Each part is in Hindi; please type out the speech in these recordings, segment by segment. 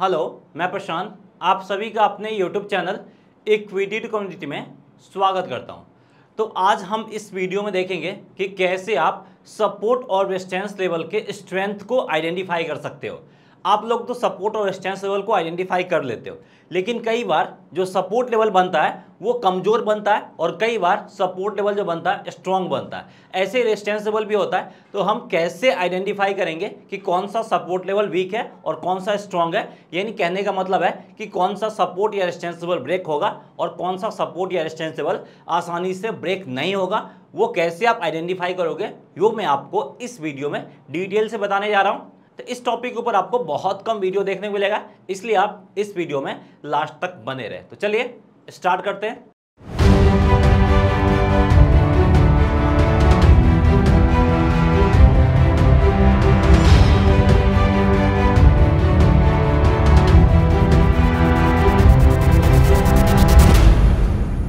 हेलो मैं प्रशांत आप सभी का अपने यूट्यूब चैनल इक्विटीड कम्युनिटी में स्वागत करता हूं तो आज हम इस वीडियो में देखेंगे कि कैसे आप सपोर्ट और रेस्टेंस लेवल के स्ट्रेंथ को आइडेंटिफाई कर सकते हो आप लोग तो सपोर्ट और रेस्टेंस लेवल को आइडेंटिफाई कर लेते हो लेकिन कई बार जो सपोर्ट लेवल बनता है वो कमज़ोर बनता है और कई बार सपोर्ट लेवल जो बनता है स्ट्रॉन्ग बनता है ऐसे रेस्टेंस लेवल भी होता है तो हम कैसे आइडेंटिफाई करेंगे कि कौन सा सपोर्ट लेवल वीक है और कौन सा स्ट्रांग है यानी कहने का मतलब है कि कौन सा सपोर्ट या रेस्टेंस लेवल ब्रेक होगा और कौन सा सपोर्ट या रेस्टेंस लेवल आसानी से ब्रेक नहीं होगा वो कैसे आप आइडेंटिफाई करोगे वो मैं आपको इस वीडियो में डिटेल से बताने जा रहा हूँ तो इस टॉपिक के ऊपर आपको बहुत कम वीडियो देखने को मिलेगा इसलिए आप इस वीडियो में लास्ट तक बने रहे तो चलिए स्टार्ट करते हैं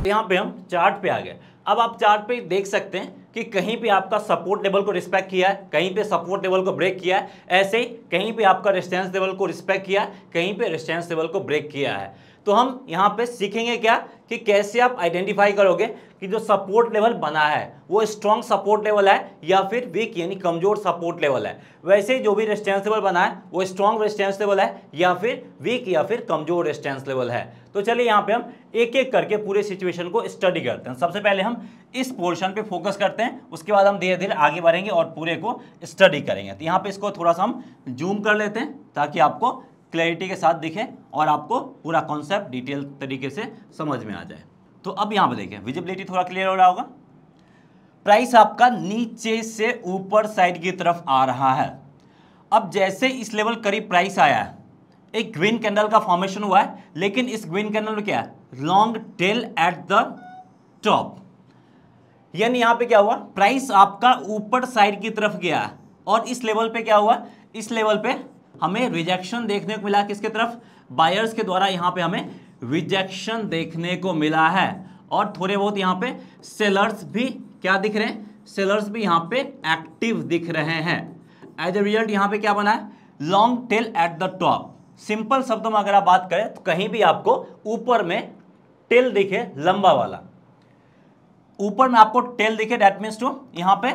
यहां पे हम चार्ट पे आ गए अब आप चार्ट पे देख सकते हैं कि कहीं पे आपका सपोर्ट लेवल को रिस्पेक्ट किया है कहीं पे सपोर्ट लेवल को ब्रेक किया है ऐसे ही कहीं पे आपका रेस्टेंस लेवल को रिस्पेक्ट किया है कहीं पे रेस्टेंस लेवल को ब्रेक किया है तो हम यहाँ पे सीखेंगे क्या कि कैसे आप आइडेंटिफाई करोगे कि जो सपोर्ट लेवल बना है वो स्ट्रॉन्ग सपोर्ट लेवल है या फिर वीक यानी कमजोर सपोर्ट लेवल है वैसे ही जो भी रेस्टेंस लेवल बना है वो स्ट्रॉन्ग रेस्टेंस लेवल है या फिर वीक या फिर कमजोर रेस्टेंस लेवल है तो चलिए यहाँ पे हम एक एक करके पूरे सिचुएशन को स्टडी करते हैं सबसे पहले हम इस पोर्शन पे फोकस करते हैं उसके बाद हम धीरे धीरे आगे बढ़ेंगे और पूरे को स्टडी करेंगे तो यहाँ पे इसको थोड़ा सा हम जूम कर लेते हैं ताकि आपको क्लैरिटी के साथ दिखे और आपको पूरा कॉन्सेप्ट डिटेल तरीके से समझ में आ जाए तो अब यहाँ पर देखें विजिबिलिटी थोड़ा क्लियर हो रहा होगा प्राइस आपका नीचे से ऊपर साइड की तरफ आ रहा है अब जैसे इस लेवल करीब प्राइस आया है एक ग्रीन कैंडल का फॉर्मेशन हुआ है लेकिन इस ग्रीन कैंडल में क्या है long tail at the top यानी यहाँ पे क्या हुआ प्राइस आपका ऊपर साइड की तरफ गया और इस लेवल पे क्या हुआ इस लेवल पे हमें रिजेक्शन देखने को मिला किसके तरफ बायर्स के द्वारा यहां पे हमें रिजेक्शन देखने को मिला है और थोड़े बहुत यहां पे सेलर्स भी क्या दिख रहे हैं सेलर्स भी यहां पे एक्टिव दिख रहे हैं एज ए रिजल्ट यहां पे क्या बना है long tail at the top simple शब्दों में अगर आप बात करें तो कहीं भी आपको ऊपर में टेल दिखे लंबा वाला ऊपर में आपको टेल दिखे डेट मीन टू यहां पे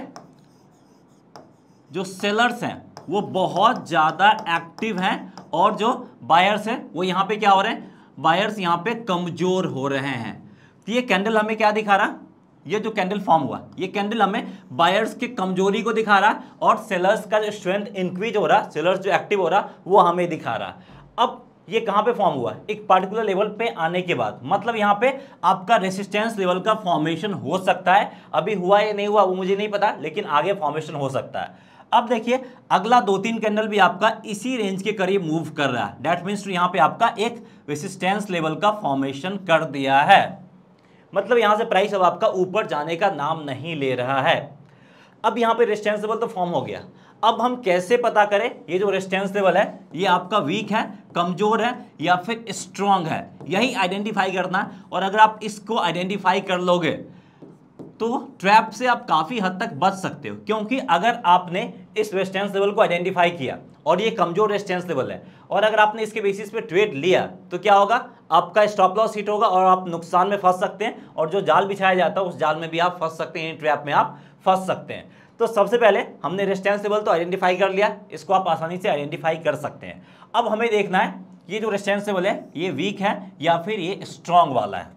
जो सेलर्स हैं वो बहुत ज़्यादा एक्टिव हैं और जो बायर्स हैं वो यहाँ पे क्या हो रहे हैं बायर्स यहाँ पे कमज़ोर हो रहे हैं तो ये कैंडल हमें क्या दिखा रहा ये जो कैंडल फॉर्म हुआ ये कैंडल हमें बायर्स की कमजोरी को दिखा रहा और सेलर्स का जो स्ट्रेंथ इंक्रीज हो रहा सेलर्स जो एक्टिव हो रहा वो हमें दिखा रहा अब ये कहाँ पे फॉर्म हुआ एक पर्टिकुलर लेवल पे आने के बाद मतलब यहाँ पे आपका रेसिस्टेंस लेवल का फॉर्मेशन हो सकता है अभी हुआ या नहीं हुआ वो मुझे नहीं पता लेकिन आगे फॉर्मेशन हो सकता है अब देखिए अगला दो तीन कैंडल भी आपका इसी रेंज के करीब मूव कर रहा है डेट मीन्स तो यहाँ पे आपका एक रेसिस्टेंस लेवल का फॉर्मेशन कर दिया है मतलब यहाँ से प्राइस अब आपका ऊपर जाने का नाम नहीं ले रहा है अब यहाँ पे रेसिस्टेंस लेवल तो फॉर्म हो गया अब हम कैसे पता करें ये जो रेस्टेंस लेवल है ये आपका वीक है कमज़ोर है या फिर स्ट्रांग है यही आइडेंटिफाई करना है और अगर आप इसको आइडेंटिफाई कर लोगे तो ट्रैप से आप काफ़ी हद तक बच सकते हो क्योंकि अगर आपने इस रेस्टेंस लेवल को आइडेंटिफाई किया और ये कमजोर रेस्टेंस लेवल है और अगर आपने इसके बेसिस पे ट्रेड लिया तो क्या होगा आपका स्टॉप लॉस हिट होगा और आप नुकसान में फंस सकते हैं और जो जाल बिछाया जाता है उस जाल में भी आप फंस सकते हैं ट्रैप में आप फंस सकते हैं तो सबसे पहले हमने रेस्टेंस लेवल तो आइडेंटिफाई कर लिया इसको आप आसानी से आइडेंटिफाई कर सकते हैं अब हमें देखना है ये जो रेस्टेंस लेवल है ये वीक है या फिर ये स्ट्रांग वाला है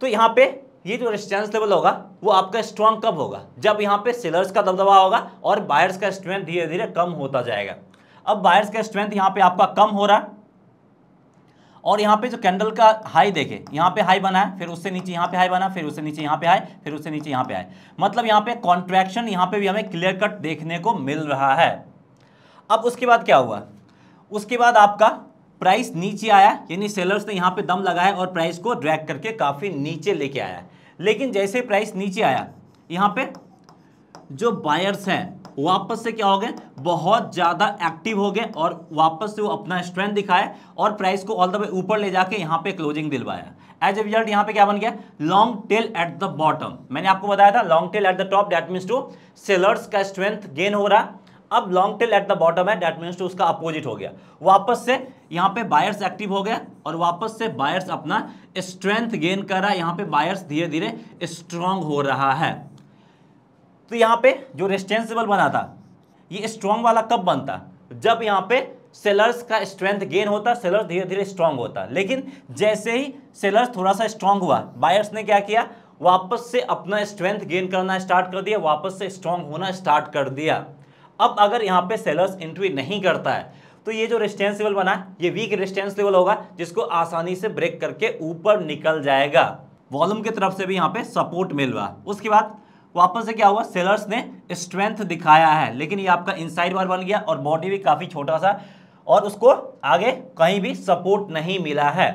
तो यहाँ पे ये जो रेजिस्टेंस लेवल होगा वो आपका स्ट्रांग कब होगा जब यहाँ पे सेलर्स का दबदबा होगा और बायर्स का स्ट्रेंथ धीरे धीरे कम होता जाएगा अब बायर्स का स्ट्रेंथ यहाँ पे आपका कम हो रहा है और यहाँ पे जो कैंडल का हाई देखे यहाँ पे हाई बना है फिर उससे नीचे यहाँ पे हाई बना फिर उससे नीचे यहाँ पे हाई फिर उससे नीचे यहाँ पे आए मतलब यहाँ पे कॉन्ट्रैक्शन यहाँ पे भी हमें क्लियर कट देखने को मिल रहा है अब उसके बाद क्या हुआ उसके बाद आपका प्राइस नीचे आया यानी सेलर्स ने यहाँ पे दम लगाया और प्राइस को ड्रैग करके काफ़ी नीचे लेके आया लेकिन जैसे प्राइस नीचे आया यहाँ पे जो बायर्स हैं वापस से क्या हो गए बहुत ज़्यादा एक्टिव हो गए और वापस से वो अपना स्ट्रेंथ दिखाए और प्राइस को ऑल द वे ऊपर ले जाके यहाँ पे क्लोजिंग दिलवाया एज ए रिजल्ट यहाँ पे क्या बन गया long tail at the bottom मैंने आपको बताया था long tail at the top that means to sellers का स्ट्रेंथ गेन हो रहा है अब long tail at the bottom है दैट मीन्स टू उसका अपोजिट हो गया वापस से यहाँ पे बायर्स एक्टिव हो गया और वापस से बायर्स अपना स्ट्रेंथ गेन कर रहा है यहाँ पे बायर्स धीरे धीरे स्ट्रांग हो रहा है तो यहाँ पे जो रेस्टेंसिबल बना था ये स्ट्रांग वाला कब बनता जब यहाँ पे सेलर्स का स्ट्रेंथ गेन होता सेलर धीरे धीरे स्ट्रांग होता लेकिन जैसे ही सेलर्स थोड़ा सा स्ट्रांग हुआ बायर्स ने क्या किया वापस से अपना स्ट्रेंथ गेन करना स्टार्ट कर दिया वापस से स्ट्रांग होना स्टार्ट कर दिया अब अगर यहाँ पे सेलर्स एंट्री नहीं करता है तो ये जो रेस्टेंस लेवल बना है ये वीक रेस्टेंस लेवल होगा जिसको आसानी से ब्रेक करके ऊपर निकल जाएगा वॉल्यूम की तरफ से भी यहाँ पे सपोर्ट मिल रहा उसके बाद वापस से क्या हुआ सेलर्स ने स्ट्रेंथ दिखाया है लेकिन ये आपका इनसाइड बार बन गया और बॉडी भी काफ़ी छोटा सा और उसको आगे कहीं भी सपोर्ट नहीं मिला है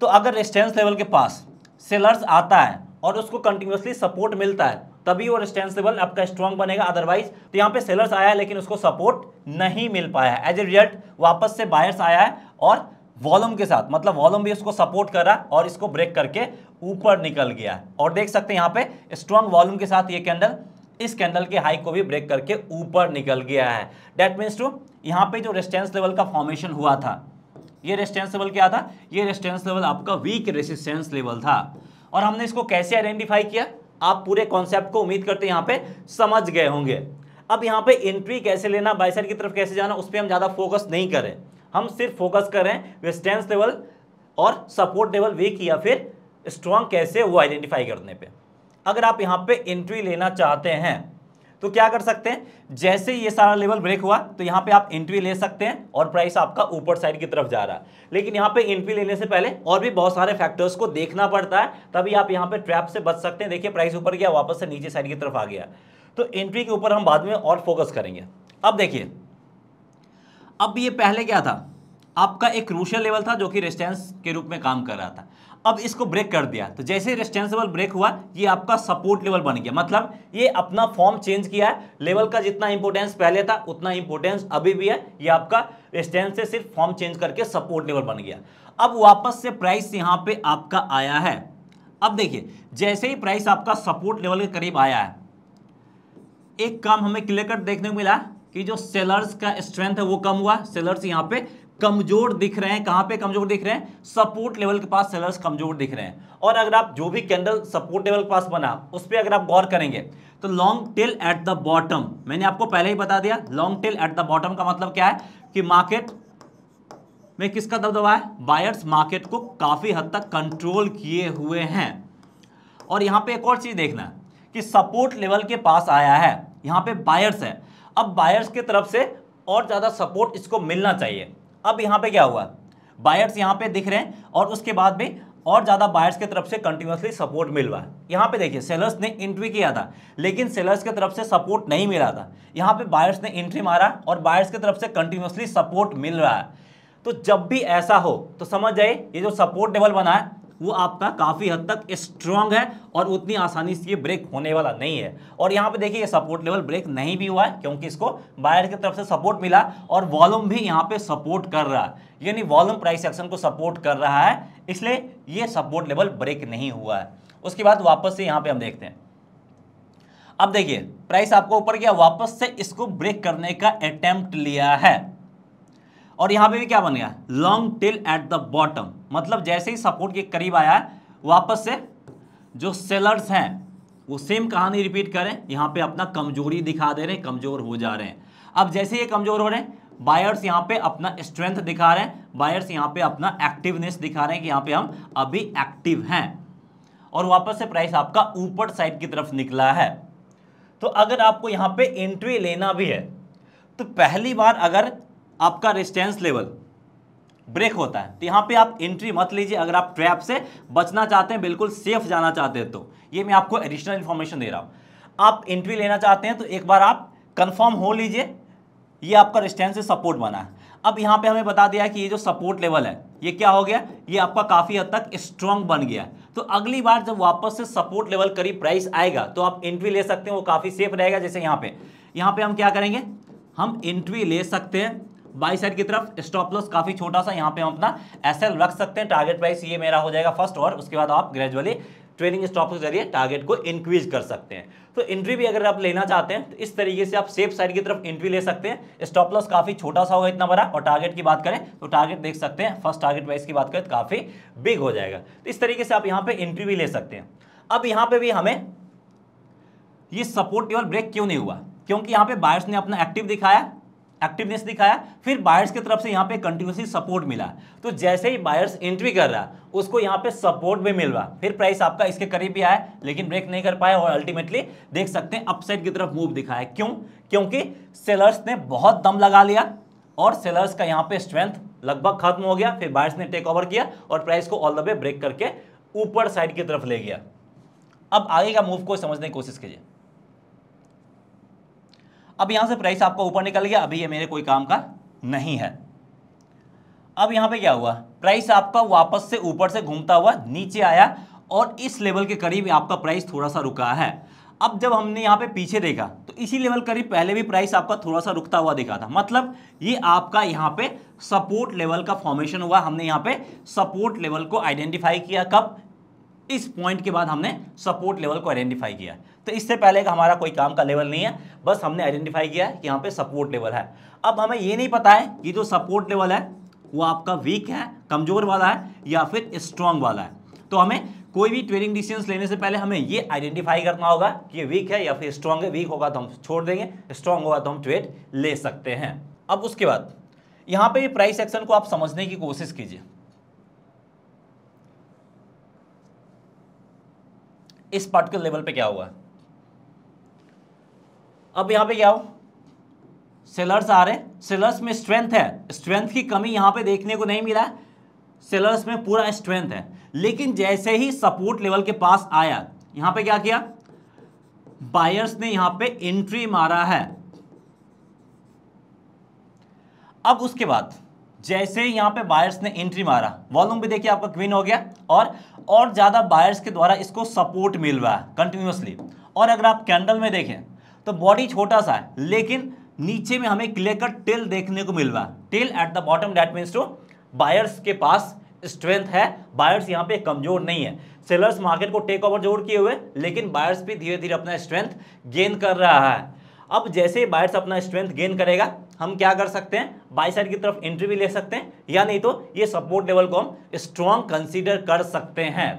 तो अगर रेस्टेंस लेवल के पास सेलर्स आता है और उसको कंटिन्यूसली सपोर्ट मिलता है तभी वो रेस्टेंस लेवल आपका स्ट्रॉन्ग बनेगा अदरवाइज तो यहाँ पे सेलर्स आया है लेकिन उसको सपोर्ट नहीं मिल पाया है एज ए रिजल्ट वापस से बायर्स आया है और वॉल्यूम के साथ मतलब वॉल्यूम भी उसको सपोर्ट कर रहा और इसको ब्रेक करके ऊपर निकल गया और देख सकते हैं यहाँ पे स्ट्रॉन्ग वॉल्यूम के साथ ये कैंडल इस कैंडल के हाई को भी ब्रेक करके ऊपर निकल गया है डेट मीन्स टू यहाँ पे जो रेस्टेंस लेवल का फॉर्मेशन हुआ था ये रेस्टेंस लेवल क्या था ये रेस्टेंस लेवल आपका वीक रेसिस्टेंस लेवल था और हमने इसको कैसे आइडेंटिफाई किया आप पूरे कॉन्सेप्ट को उम्मीद करते यहाँ पे समझ गए होंगे अब यहाँ पे एंट्री कैसे लेना बाइसाइड की तरफ कैसे जाना उस पर हम ज़्यादा फोकस नहीं करें हम सिर्फ फोकस करें रेस्टेंस लेवल और सपोर्ट लेवल वीक या फिर स्ट्रांग कैसे वो आइडेंटिफाई करने पे अगर आप यहाँ पे एंट्री लेना चाहते हैं तो क्या कर सकते हैं जैसे ये सारा लेवल ब्रेक हुआ तो यहाँ पे आप एंट्री ले सकते हैं और प्राइस आपका ऊपर साइड की तरफ जा रहा है लेकिन यहाँ पे एंट्री लेने से पहले और भी बहुत सारे फैक्टर्स को देखना पड़ता है तभी आप यहाँ पे ट्रैप से बच सकते हैं देखिए प्राइस ऊपर गया वापस से नीचे साइड की तरफ आ गया तो एंट्री के ऊपर हम बाद में और फोकस करेंगे अब देखिए अब ये पहले क्या था आपका एक क्रूशल लेवल था जो कि रेस्टेंस के रूप में काम कर रहा था अब इसको ब्रेक कर दिया तो जैसे रेस्टेंस लेवल ब्रेक हुआ ये आपका सपोर्ट लेवल बन गया मतलब ये अपना फॉर्म चेंज किया है लेवल का जितना इंपोर्टेंस पहले था उतना इंपोर्टेंस अभी भी है ये आपका रेस्टेंस से सिर्फ फॉर्म चेंज करके सपोर्ट लेवल बन गया अब वापस से प्राइस यहाँ पे आपका आया है अब देखिए जैसे ही प्राइस आपका सपोर्ट लेवल के करीब आया है एक काम हमें क्लियर कट देखने को मिला कि जो सेलर्स का स्ट्रेंथ है वो कम हुआ सेलर्स यहाँ पे कमजोर दिख रहे हैं कहां पे कमजोर दिख रहे हैं सपोर्ट लेवल के पास सेलर्स कमजोर दिख रहे हैं और अगर आप जो भी कैंडल सपोर्ट लेवल के पास बना उस पर अगर आप गौर करेंगे तो long tail at the bottom मैंने आपको पहले ही बता दिया long tail at the bottom का मतलब क्या है कि मार्केट में किसका दबदबा है बायर्स मार्केट को काफ़ी हद तक कंट्रोल किए हुए हैं और यहाँ पे एक और चीज़ देखना कि सपोर्ट लेवल के पास आया है यहां पर बायर्स है अब बायर्स की तरफ से और ज़्यादा सपोर्ट इसको मिलना चाहिए अब यहाँ पे क्या हुआ बायर्स यहाँ पे दिख रहे हैं और उसके बाद में और ज़्यादा बायर्स की तरफ से कंटिन्यूसली सपोर्ट मिल रहा है यहाँ पे देखिए सेलर्स ने एंट्री किया था लेकिन सेलर्स की तरफ से सपोर्ट नहीं मिला था यहाँ पे बायर्स ने एंट्री मारा और बायर्स की तरफ से कंटिन्यूसली सपोर्ट मिल रहा है तो जब भी ऐसा हो तो समझ जाए ये जो सपोर्ट लेवल बना है वो आपका काफ़ी हद तक स्ट्रांग है और उतनी आसानी से ये ब्रेक होने वाला नहीं है और यहाँ पे देखिए ये सपोर्ट लेवल ब्रेक नहीं भी हुआ है क्योंकि इसको बायर की तरफ से सपोर्ट मिला और वॉल्यूम भी यहाँ पे सपोर्ट कर रहा है यानी वॉल्यूम प्राइस एक्शन को सपोर्ट कर रहा है इसलिए ये सपोर्ट लेवल ब्रेक नहीं हुआ है उसके बाद वापस से यहाँ पे हम देखते हैं अब देखिए प्राइस आपको ऊपर गया वापस से इसको ब्रेक करने का अटेम्प्ट लिया है और यहां पे भी क्या बन गया long tail at the bottom मतलब जैसे ही सपोर्ट के करीब आया है वापस से जो सेलर्स हैं वो सेम कहानी रिपीट करें यहाँ पे अपना कमजोरी दिखा दे रहे हैं कमजोर हो जा रहे हैं अब जैसे ये कमजोर हो रहे हैं बायर्स यहाँ पे अपना स्ट्रेंथ दिखा रहे हैं बायर्स यहाँ पे अपना एक्टिवनेस दिखा रहे हैं कि यहाँ पे हम अभी एक्टिव हैं और वापस से प्राइस आपका ऊपर साइड की तरफ निकला है तो अगर आपको यहाँ पे एंट्री लेना भी है तो पहली बार अगर आपका रेस्टेंस लेवल ब्रेक होता है तो यहाँ पे आप एंट्री मत लीजिए अगर आप ट्रैप से बचना चाहते हैं बिल्कुल सेफ जाना चाहते हैं तो ये मैं आपको एडिशनल इन्फॉर्मेशन दे रहा हूँ आप एंट्री लेना चाहते हैं तो एक बार आप कंफर्म हो लीजिए ये आपका रिस्टेंस से सपोर्ट बना है अब यहाँ पे हमें बता दिया कि ये जो सपोर्ट लेवल है ये क्या हो गया ये आपका काफ़ी हद तक स्ट्रॉन्ग बन गया तो अगली बार जब वापस से सपोर्ट लेवल करीब प्राइस आएगा तो आप एंट्री ले सकते हैं वो काफ़ी सेफ रहेगा जैसे यहाँ पे यहाँ पे हम क्या करेंगे हम एंट्री ले सकते हैं बाई साइड की तरफ स्टॉप लॉस काफी छोटा सा यहाँ पे हम अपना एस रख सकते हैं टारगेट प्राइस ये मेरा हो जाएगा फर्स्ट और उसके बाद आप ग्रेजुअली ट्रेनिंग स्टॉप के जरिए टारगेट को इंक्रीज कर सकते हैं तो एंट्री भी अगर आप लेना चाहते हैं तो इस तरीके से आप सेफ साइड की तरफ एंट्री ले सकते हैं स्टॉप लॉस काफ़ी छोटा सा होगा इतना बड़ा और टारगेट की बात करें तो टारगेट देख सकते हैं फर्स्ट टारगेट वाइज की बात करें तो काफ़ी बिग हो जाएगा तो इस तरीके से आप यहाँ पर एंट्री भी ले सकते हैं अब यहाँ पर भी हमें ये सपोर्ट लेवल ब्रेक क्यों नहीं हुआ क्योंकि यहाँ पे बायर्स ने अपना एक्टिव दिखाया एक्टिवनेस दिखाया फिर बायर्स की तरफ से यहाँ पे कंटिन्यूसली सपोर्ट मिला तो जैसे ही बायर्स एंट्री कर रहा उसको यहाँ पे सपोर्ट भी मिल रहा फिर प्राइस आपका इसके करीब भी आया लेकिन ब्रेक नहीं कर पाया और अल्टीमेटली देख सकते हैं अपसाइड की तरफ मूव दिखाया क्यों क्योंकि सेलर्स ने बहुत दम लगा लिया और सेलर्स का यहाँ पे स्ट्रेंथ लगभग खत्म हो गया फिर बायर्स ने टेक ओवर किया और प्राइस को ऑल द वे ब्रेक करके ऊपर साइड की तरफ ले गया अब आगे का मूव को समझने की कोशिश कीजिए अब यहां से प्राइस आपका ऊपर निकल गया अभी ये मेरे कोई काम का नहीं है अब यहां पे क्या हुआ प्राइस आपका वापस से ऊपर से घूमता हुआ नीचे आया और इस लेवल के करीब आपका प्राइस थोड़ा सा रुका है अब जब हमने यहां पे पीछे देखा तो इसी लेवल करीब पहले भी प्राइस आपका थोड़ा सा रुकता हुआ दिखा था मतलब ये आपका यहां पे सपोर्ट लेवल का फॉर्मेशन हुआ हमने यहाँ पे सपोर्ट लेवल को आइडेंटिफाई किया कब इस पॉइंट के बाद हमने सपोर्ट लेवल को आइडेंटिफाई किया तो इससे पहले का हमारा कोई काम का लेवल नहीं है बस हमने आइडेंटिफाई किया है कि यहाँ पे सपोर्ट लेवल है अब हमें ये नहीं पता है कि जो सपोर्ट लेवल है वो आपका वीक है कमज़ोर वाला है या फिर स्ट्रांग वाला है तो हमें कोई भी ट्रेडिंग डिसीजन लेने से पहले हमें ये आइडेंटिफाई करना होगा कि ये वीक है या फिर स्ट्रांग है वीक होगा तो हम छोड़ देंगे स्ट्रांग होगा तो हम ट्रेड ले सकते हैं अब उसके बाद यहाँ पे प्राइस एक्शन को आप समझने की कोशिश कीजिए इस पार्टिकुलर लेवल पे क्या हुआ है अब यहाँ पे क्या हो सेलर्स आ रहे हैं सेलर्स में स्ट्रेंथ है स्ट्रेंथ की कमी यहाँ पे देखने को नहीं मिला सेलर्स में पूरा स्ट्रेंथ है लेकिन जैसे ही सपोर्ट लेवल के पास आया यहाँ पे क्या किया बायर्स ने यहाँ पे एंट्री मारा है अब उसके बाद जैसे ही यहाँ पे बायर्स ने एंट्री मारा वॉल्यूम भी देखिए आपका क्वीन हो गया और और ज़्यादा बायर्स के द्वारा इसको सपोर्ट मिल रहा है कंटिन्यूसली और अगर आप कैंडल में देखें तो बॉडी छोटा सा है लेकिन नीचे में हमें क्लियर कट टेल देखने को मिल रहा है tail at the bottom that means to buyers के पास स्ट्रेंथ है बायर्स यहाँ पे कमजोर नहीं है सेलर्स मार्केट को टेक ओवर जरूर किए हुए लेकिन बायर्स भी धीरे धीरे अपना स्ट्रेंथ गेन कर रहा है अब जैसे बायर्स अपना स्ट्रेंथ गेन करेगा हम क्या कर सकते हैं बाई साइड की तरफ एंट्री भी ले सकते हैं या नहीं तो ये सपोर्ट लेवल को हम स्ट्रॉन्ग कंसिडर कर सकते हैं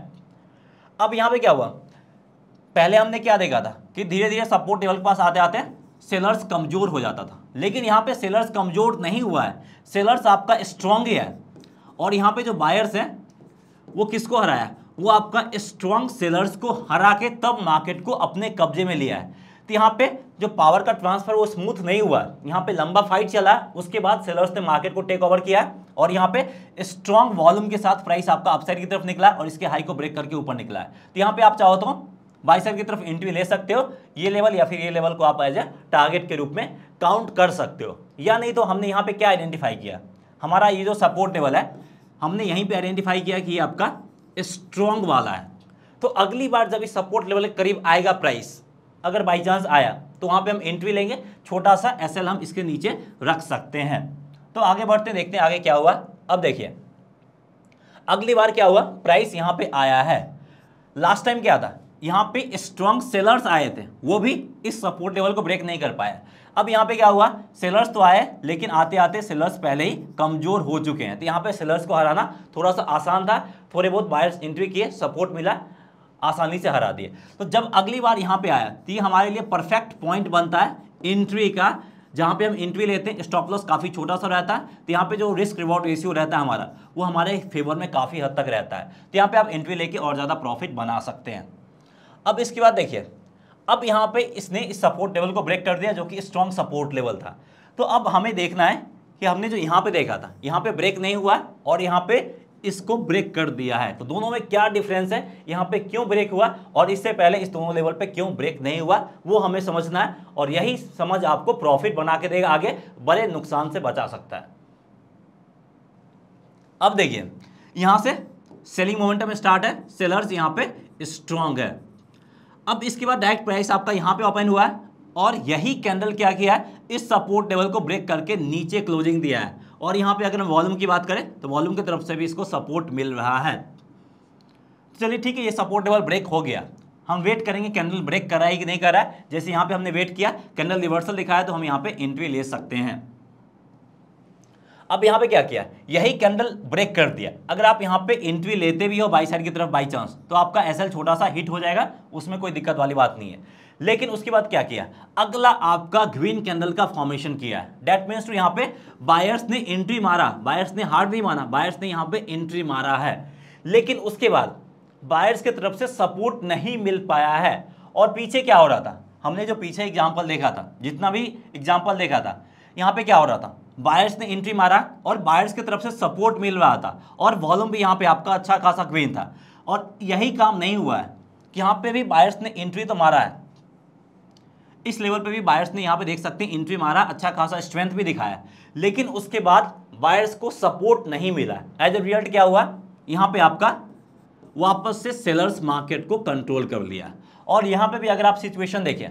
अब यहाँ पे क्या हुआ पहले हमने क्या देखा था कि धीरे धीरे सपोर्ट लेवल के पास आते आते सेलर्स कमज़ोर हो जाता था लेकिन यहाँ पे सेलर्स कमज़ोर नहीं हुआ है सेलर्स आपका स्ट्रांग ही है और यहाँ पे जो बायर्स हैं वो किसको हराया वो आपका स्ट्रांग सेलर्स को हरा के तब मार्केट को अपने कब्जे में लिया है तो यहाँ पे जो पावर का ट्रांसफर वो स्मूथ नहीं हुआ है यहाँ पे लंबा फाइट चला उसके बाद सेलर्स ने मार्केट को टेक ओवर किया और यहाँ पे स्ट्रांग वॉल्यूम के साथ प्राइस आपका अपसाइड की तरफ निकला और इसके हाई को ब्रेक करके ऊपर निकला है तो यहाँ पे आप चाहो तो बाइसेप की तरफ एंट्री ले सकते हो ये लेवल या फिर ये लेवल को आप एज ए टारगेट के रूप में काउंट कर सकते हो या नहीं तो हमने यहाँ पे क्या आइडेंटिफाई किया हमारा ये जो सपोर्ट लेवल है हमने यहीं पे आइडेंटिफाई किया कि ये आपका स्ट्रॉन्ग वाला है तो अगली बार जब इस सपोर्ट लेवल के करीब आएगा प्राइस अगर बाई चांस आया तो वहाँ पे हम एंट्री लेंगे छोटा सा एस हम इसके नीचे रख सकते हैं तो आगे बढ़ते देखते हैं आगे क्या हुआ अब देखिए अगली बार क्या हुआ प्राइस यहाँ पे आया है लास्ट टाइम क्या था यहाँ पे स्ट्रॉन्ग सेलर्स आए थे वो भी इस सपोर्ट लेवल को ब्रेक नहीं कर पाया अब यहाँ पे क्या हुआ सेलर्स तो आए लेकिन आते आते सेलर्स पहले ही कमजोर हो चुके हैं तो यहाँ पे सेलर्स को हराना थोड़ा सा आसान था थोड़े बहुत बायर्स एंट्री किए सपोर्ट मिला आसानी से हरा दिए तो जब अगली बार यहाँ पे आया तो ये हमारे लिए परफेक्ट पॉइंट बनता है एंट्री का जहाँ पे हम एंट्री लेते हैं स्टॉप लॉस काफ़ी छोटा सा रहता है तो यहाँ पे जो रिस्क रिवॉर्ड रेशियो रहता है हमारा वो हमारे फेवर में काफ़ी हद तक रहता है तो यहाँ पे आप एंट्री लेके और ज़्यादा प्रॉफिट बना सकते हैं अब इसके बाद देखिए अब यहाँ पे इसने इस सपोर्ट लेवल को ब्रेक कर दिया जो कि स्ट्रॉन्ग सपोर्ट लेवल था तो अब हमें देखना है कि हमने जो यहाँ पे देखा था यहाँ पे ब्रेक नहीं हुआ और यहाँ पे इसको ब्रेक कर दिया है तो दोनों में क्या डिफरेंस है यहाँ पे क्यों ब्रेक हुआ और इससे पहले इस दोनों लेवल पे क्यों ब्रेक नहीं हुआ वो हमें समझना है और यही समझ आपको प्रॉफिट बना के देगा आगे बड़े नुकसान से बचा सकता है अब देखिए यहाँ से सेलिंग मोमेंटम स्टार्ट है सेलर्स यहाँ पे स्ट्रांग है अब इसके बाद डायरेक्ट प्राइस आपका यहाँ पे ओपन हुआ है और यही कैंडल क्या किया है इस सपोर्ट लेवल को ब्रेक करके नीचे क्लोजिंग दिया है और यहाँ पे अगर हम वॉल्यूम की बात करें तो वॉल्यूम की तरफ से भी इसको सपोर्ट मिल रहा है चलिए ठीक है ये सपोर्ट लेवल ब्रेक हो गया हम वेट करेंगे कैंडल ब्रेक कराए है कि नहीं कराए है जैसे यहाँ पर हमने वेट किया कैंडल रिवर्सल दिखाया तो हम यहाँ पे एंट्री ले सकते हैं अब यहाँ पे क्या किया यही कैंडल ब्रेक कर दिया अगर आप यहाँ पे इंट्री लेते भी हो बाई साइड की तरफ बाई चांस तो आपका एसएल छोटा सा हिट हो जाएगा उसमें कोई दिक्कत वाली बात नहीं है लेकिन उसके बाद क्या किया अगला आपका ग्रीन कैंडल का फॉर्मेशन किया है डेट मीन्स टू यहाँ पे बायर्स ने एंट्री मारा बायर्स ने हार्ड नहीं माना बायर्स ने यहाँ पे एंट्री मारा है लेकिन उसके बाद बायर्स की तरफ से सपोर्ट नहीं मिल पाया है और पीछे क्या हो रहा था हमने जो पीछे एग्जाम्पल देखा था जितना भी एग्जाम्पल देखा था यहाँ पे क्या हो रहा था बायर्स ने एंट्री मारा और बायर्स की तरफ से सपोर्ट मिल रहा था और वॉल्यूम भी यहाँ पे आपका अच्छा खासा ग्रीन था और यही काम नहीं हुआ है कि यहाँ पे भी बायर्स ने एंट्री तो मारा है इस लेवल पे भी बायर्स ने यहाँ पे देख सकते हैं एंट्री मारा अच्छा खासा स्ट्रेंथ भी दिखाया लेकिन उसके बाद बायर्स को सपोर्ट नहीं मिला एज ए रिजल्ट क्या हुआ यहाँ पे आपका वापस से सेलर्स मार्केट को कंट्रोल कर लिया और यहाँ पे भी अगर आप सिचुएशन देखें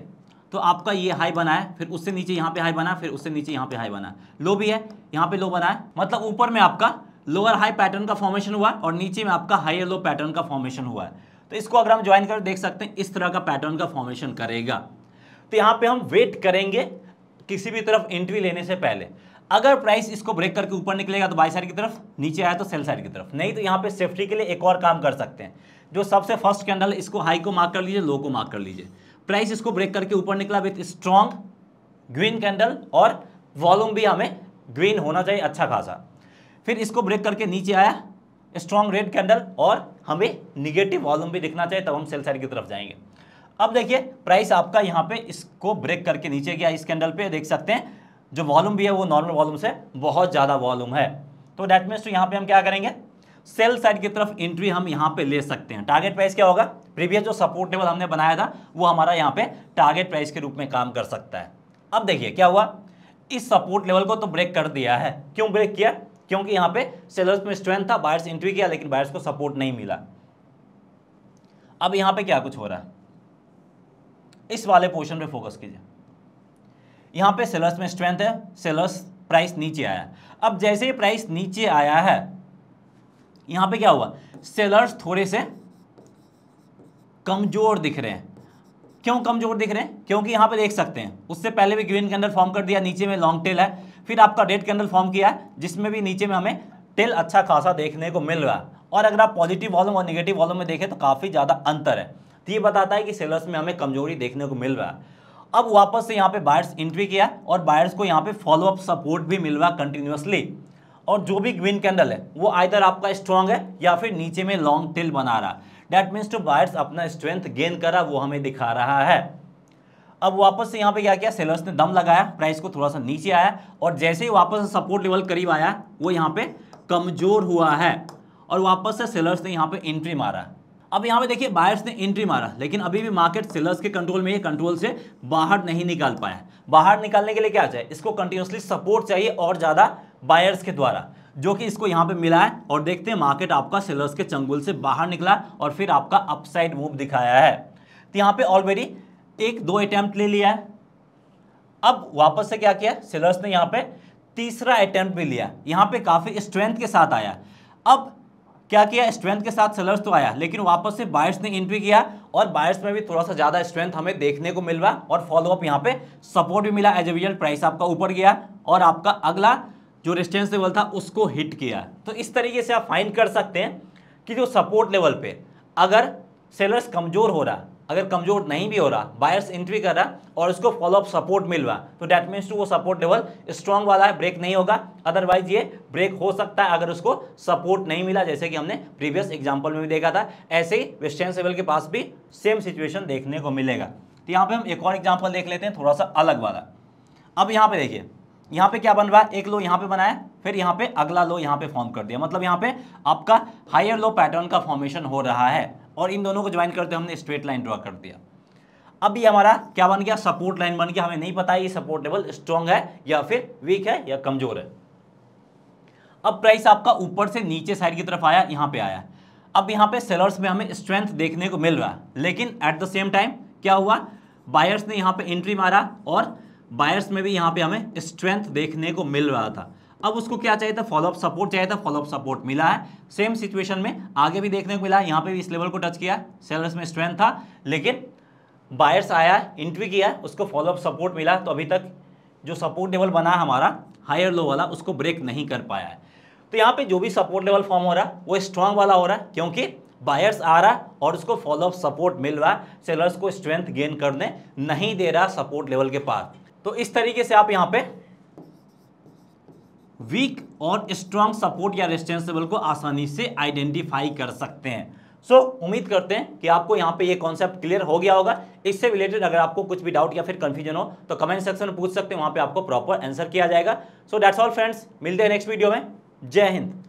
तो आपका ये हाई बना है फिर उससे नीचे यहाँ पे हाई बना फिर उससे नीचे यहाँ पे हाई बना लो भी है यहाँ पे लो बना है मतलब ऊपर में आपका लोअर हाई पैटर्न का फॉर्मेशन हुआ है और नीचे में आपका हाईर लो पैटर्न का फॉर्मेशन हुआ है तो इसको अगर हम ज्वाइन कर देख सकते हैं इस तरह का पैटर्न का फॉर्मेशन करेगा तो यहाँ पे हम वेट करेंगे किसी भी तरफ एंट्री लेने से पहले अगर प्राइस इसको ब्रेक करके ऊपर निकलेगा तो बाई साइड की तरफ नीचे आया तो सेल साइड की तरफ नहीं तो यहाँ पे सेफ्टी के लिए एक और काम कर सकते हैं जो सबसे फर्स्ट कैंडल इसको हाई को मार्क कर लीजिए लो को मार्क कर लीजिए प्राइस इसको ब्रेक करके ऊपर निकला विथ स्ट्रॉन्ग ग्रीन कैंडल और वॉल्यूम भी हमें ग्रीन होना चाहिए अच्छा खासा फिर इसको ब्रेक करके नीचे आया स्ट्रॉन्ग रेड कैंडल और हमें निगेटिव वॉल्यूम भी दिखना चाहिए तब हम सेल साइड की तरफ जाएंगे अब देखिए प्राइस आपका यहाँ पे इसको ब्रेक करके नीचे गया इस कैंडल पे देख सकते हैं जो वॉल्यूम भी है वो नॉर्मल वॉल्यूम से बहुत ज़्यादा वॉल्यूम है तो डैट मीन्स तो यहाँ पे हम क्या करेंगे सेल साइड की तरफ एंट्री हम यहां पे ले सकते हैं टारगेट प्राइस क्या होगा प्रीवियस जो सपोर्ट लेवल हमने बनाया था वो हमारा यहां पे टारगेट प्राइस के रूप में काम कर सकता है अब देखिए क्या हुआ इस सपोर्ट लेवल को तो ब्रेक कर दिया है क्यों ब्रेक किया क्योंकि यहां पर सेलर्स में स्ट्रेंथ था बायर्स एंट्री किया लेकिन बायर्स को सपोर्ट नहीं मिला अब यहां पर क्या कुछ हो रहा है इस वाले पोर्शन पर फोकस कीजिए यहां पर सेलर्स में स्ट्रेंथ है सेलर्स प्राइस नीचे आया अब जैसे ही प्राइस नीचे आया है यहां पे क्या हुआ सेलर्स थोड़े से कमज़ोर दिख रहे हैं क्यों कमज़ोर दिख रहे हैं क्योंकि यहां पे देख सकते हैं उससे पहले भी ग्रीन कैंडल फॉर्म कर दिया नीचे में लॉन्ग टेल है फिर आपका रेड कैंडल फॉर्म किया है जिसमें भी नीचे में हमें टेल अच्छा खासा देखने को मिल रहा है और अगर आप पॉजिटिव वॉल्यूम और निगेटिव वॉल्यूम में देखें तो काफ़ी ज़्यादा अंतर है तो ये बताता है कि सेलर्स में हमें कमजोरी देखने को मिल रहा है अब वापस से यहाँ पे बायर्स एंट्री किया और बायर्स को यहाँ पे फॉलोअप सपोर्ट भी मिल रहा कंटिन्यूसली और जो भी ग्रीन कैंडल है वो आइदर आपका स्ट्रांग है या फिर नीचे में लॉन्ग टेल बना रहा है डैट मीन्स टू बायर्स अपना स्ट्रेंथ गेन करा वो हमें दिखा रहा है अब वापस से यहाँ पे क्या किया सेलर्स ने दम लगाया प्राइस को थोड़ा सा नीचे आया और जैसे ही वापस सपोर्ट लेवल करीब आया वो यहाँ पे कमजोर हुआ है और वापस से सेलर्स ने यहाँ पे एंट्री मारा अब यहाँ पे देखिए बायर्स ने एंट्री मारा लेकिन अभी भी मार्केट सेलर्स के कंट्रोल में ये कंट्रोल से बाहर नहीं निकाल पाया बाहर निकालने के लिए क्या चाहिए इसको कंटिन्यूसली सपोर्ट चाहिए और ज़्यादा बायर्स के द्वारा जो कि इसको यहाँ पे मिला है और देखते हैं मार्केट आपका सेलर्स के चंगुल से बाहर निकला और फिर आपका अपसाइड मूव दिखाया है तो यहाँ पे ऑलरेडी एक दो अटैम्प्ट ले लिया है अब वापस से क्या किया सेलर्स ने यहाँ पे तीसरा अटैम्प्ट भी लिया यहाँ पे काफ़ी स्ट्रेंथ के साथ आया अब क्या किया स्ट्रेंथ के साथ सेलर्स तो आया लेकिन वापस से बायर्स ने एंट्री किया और बायर्स में भी थोड़ा सा ज़्यादा स्ट्रेंथ हमें देखने को मिल रहा और फॉलोअप यहाँ पे सपोर्ट भी मिला एज ए रिजल्ट प्राइस आपका ऊपर गया और आपका अगला जो रेस्टेंस लेवल था उसको हिट किया तो इस तरीके से आप फाइंड कर सकते हैं कि जो सपोर्ट लेवल पर अगर सेलर्स कमज़ोर हो रहा अगर कमजोर नहीं भी हो रहा बायर्स एंट्री कर रहा और उसको फॉलोअप सपोर्ट मिल रहा तो डैट मीन्स टू वो सपोर्ट लेवल स्ट्रांग वाला है ब्रेक नहीं होगा अदरवाइज ये ब्रेक हो सकता है अगर उसको सपोर्ट नहीं मिला जैसे कि हमने प्रीवियस एग्जाम्पल में भी देखा था ऐसे ही वेस्टर्न सेवल के पास भी सेम सिचुएशन देखने को मिलेगा तो यहाँ पे हम एक और एग्जाम्पल देख लेते हैं थोड़ा सा अलग वाला अब यहाँ पे देखिए यहाँ पे क्या बन रहा है एक लो यहाँ पे बनाया फिर यहाँ पे अगला लो यहाँ पे फॉर्म कर दिया मतलब यहाँ पे आपका हायर लो पैटर्न का फॉर्मेशन हो रहा है और इन दोनों को ज्वाइन करते हमने स्ट्रेट लाइन ड्रॉ कर दिया अब ये हमारा क्या बन गया सपोर्ट लाइन बन गया हमें नहीं पता ये सपोर्ट लेवल स्ट्रांग है या फिर वीक है या कमजोर है अब प्राइस आपका ऊपर से नीचे साइड की तरफ आया यहां पे आया अब यहाँ पे सेलर्स में हमें स्ट्रेंथ देखने को मिल रहा है लेकिन एट द सेम टाइम क्या हुआ बायर्स ने यहाँ पे एंट्री मारा और बायर्स में भी यहाँ पे हमें स्ट्रेंथ देखने को मिल रहा था अब उसको क्या चाहिए था फॉलोअप सपोर्ट चाहिए था फॉलोअप सपोर्ट मिला है सेम सिचुएशन में आगे भी देखने को मिला है यहाँ पे भी इस लेवल को टच किया सेलर्स में स्ट्रेंथ था लेकिन बायर्स आया एंट्री किया उसको फॉलोअप सपोर्ट मिला तो अभी तक जो सपोर्ट लेवल बना हमारा हायर लो वाला उसको ब्रेक नहीं कर पाया है तो यहाँ पर जो भी सपोर्ट लेवल फॉर्म हो रहा है वो स्ट्रांग वाला हो रहा है क्योंकि बायर्स आ रहा है और उसको फॉलोअप सपोर्ट मिल रहा है सेलर्स को स्ट्रेंथ गेन करने नहीं दे रहा सपोर्ट लेवल के पास तो इस तरीके से आप यहाँ पे वीक और स्ट्रॉन्ग सपोर्ट या रेजिस्टेंस लेवल को आसानी से आइडेंटिफाई कर सकते हैं सो so, उम्मीद करते हैं कि आपको यहाँ पे ये कॉन्सेप्ट क्लियर हो गया होगा इससे रिलेटेड अगर आपको कुछ भी डाउट या फिर कंफ्यूजन हो तो कमेंट सेक्शन में पूछ सकते हैं वहाँ पे आपको प्रॉपर आंसर किया जाएगा सो दैट्स ऑल फ्रेंड्स मिलते हैं नेक्स्ट वीडियो में जय हिंद